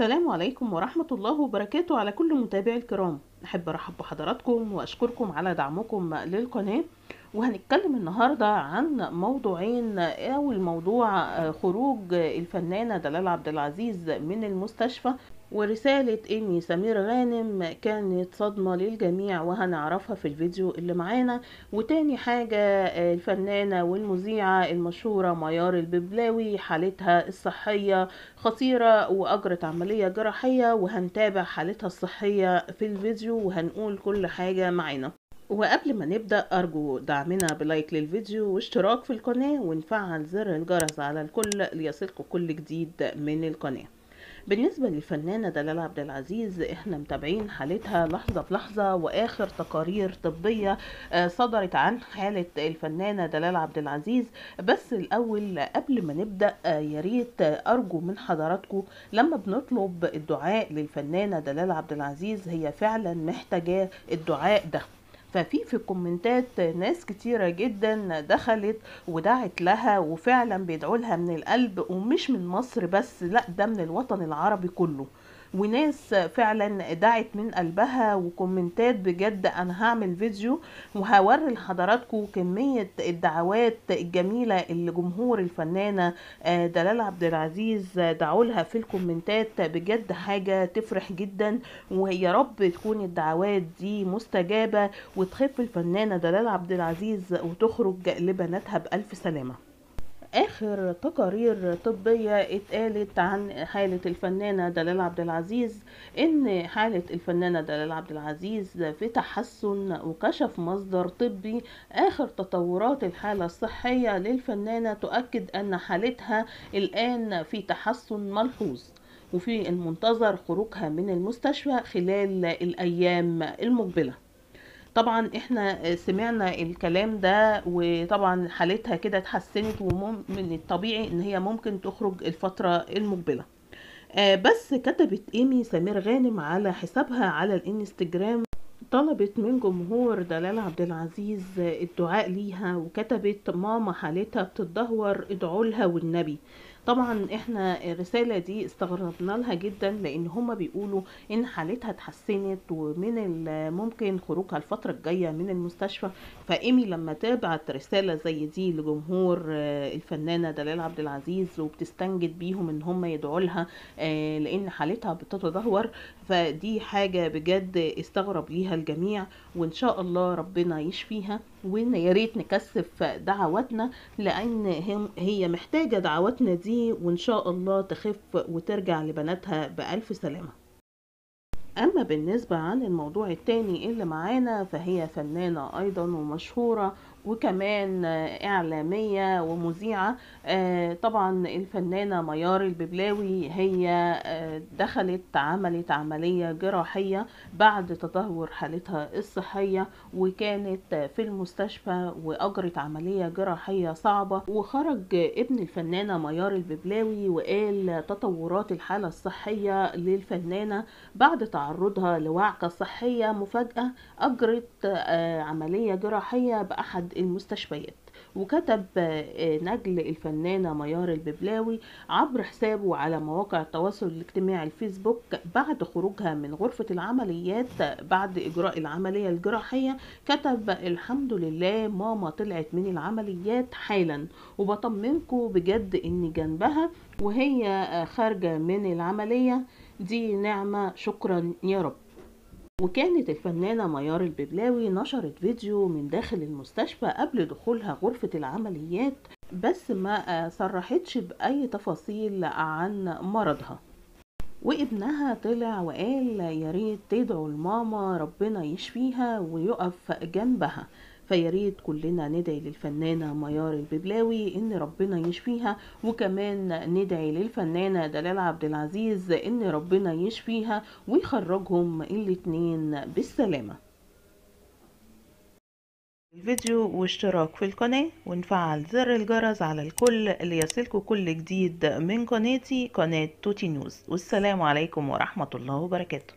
السلام عليكم ورحمة الله وبركاته على كل متابعي الكرام أحب أرحب بحضراتكم وأشكركم على دعمكم للقناة وهنتكلم النهاردة عن موضوعين أول موضوع خروج الفنانة دلال عبد العزيز من المستشفى ورسالة إيمي سمير غانم كانت صدمة للجميع وهنعرفها في الفيديو اللي معانا وتاني حاجة آه، الفنانة والمذيعة المشهورة ميار الببلاوي حالتها الصحية خطيرة وأجرت عملية جراحية وهنتابع حالتها الصحية في الفيديو وهنقول كل حاجة معانا وقبل ما نبدأ أرجو دعمنا بلايك للفيديو واشتراك في القناة ونفعل زر الجرس على الكل ليصلكوا كل جديد من القناة بالنسبة للفنانة دلال عبد العزيز احنا متابعين حالتها لحظة بلحظة واخر تقارير طبية آه، صدرت عن حالة الفنانة دلال عبد العزيز بس الاول قبل ما نبدأ آه، ياريت ارجو من حضراتكم لما بنطلب الدعاء للفنانة دلال عبد العزيز هي فعلا محتاجة الدعاء ده ففي في الكومنتات ناس كتيرة جدا دخلت ودعت لها وفعلا بيدعوا لها من القلب ومش من مصر بس لا ده من الوطن العربي كله وناس فعلا دعت من قلبها وكومنتات بجد انا هعمل فيديو وهوري لحضراتكم كميه الدعوات الجميله اللي جمهور الفنانه آه، دلال عبد العزيز دعولها في الكومنتات بجد حاجه تفرح جدا ويا رب تكون الدعوات دي مستجابه وتخف الفنانه دلال عبد العزيز وتخرج لبناتها بالف سلامه آخر تقارير طبية اتقالت عن حالة الفنانة دلال عبد العزيز إن حالة الفنانة دلال عبد العزيز في تحسن وكشف مصدر طبي آخر تطورات الحالة الصحية للفنانة تؤكد أن حالتها الآن في تحسن ملحوظ وفي المنتظر خروجها من المستشفى خلال الأيام المقبلة طبعا احنا سمعنا الكلام ده وطبعا حالتها كده اتحسنت ومن الطبيعي ان هي ممكن تخرج الفترة المقبلة آه، بس كتبت ايمي سمير غانم على حسابها على الانستجرام طلبت من جمهور دلال عبد العزيز الدعاء ليها وكتبت ماما حالتها بتدهور ادعوا لها والنبي طبعا احنا الرسالة دي استغربنا لها جدا لان هما بيقولوا ان حالتها اتحسنت ومن ممكن خروجها الفترة الجاية من المستشفى فايمي لما تبعت رسالة زي دي لجمهور آه، الفنانة دلال عبد العزيز وبتستنجد بيهم ان هما يدعوا لها آه، لان حالتها بتتدهور فدي حاجة بجد استغرب ليها الجميع وان شاء الله ربنا يشفيها وان يا ريت نكثف دعواتنا لان هي محتاجه دعواتنا دي وان شاء الله تخف وترجع لبناتها بالف سلامه اما بالنسبه عن الموضوع التاني اللي معانا فهي فنانه ايضا ومشهوره وكمان إعلامية ومذيعة آه، طبعا الفنانة ميار الببلاوي هي آه، دخلت عملت عملية جراحية بعد تدهور حالتها الصحية وكانت في المستشفى وأجرت عملية جراحية صعبة وخرج ابن الفنانة ميار الببلاوي وقال تطورات الحالة الصحية للفنانة بعد تعرضها لوعكة صحية مفاجأة أجرت آه، عملية جراحية بأحد المستشفيات وكتب آه، نجل الفنانة ميار الببلاوي عبر حسابه على مواقع التواصل الاجتماعي الفيسبوك بعد خروجها من غرفة العمليات بعد إجراء العملية الجراحية كتب الحمد لله ماما طلعت من العمليات حالا وبطمنكم بجد إن جنبها وهي آه، خارجة من العملية دي نعمة شكرا يا رب وكانت الفنانة ميار الببلاوي نشرت فيديو من داخل المستشفى قبل دخولها غرفة العمليات بس ما صرحتش بأي تفاصيل عن مرضها وابنها طلع وقال يا ريت تدعو الماما ربنا يشفيها ويقف جنبها فياريت كلنا ندعي للفنانة ميار الببلاوي ان ربنا يشفيها وكمان ندعي للفنانة دلال عبد العزيز ان ربنا يشفيها ويخرجهم الاتنين بالسلامة الفيديو واشتراك في القناة ونفعل زر الجرس على الكل ليصلكوا كل جديد من قناتي قناة توتي نيوز والسلام عليكم ورحمة الله وبركاته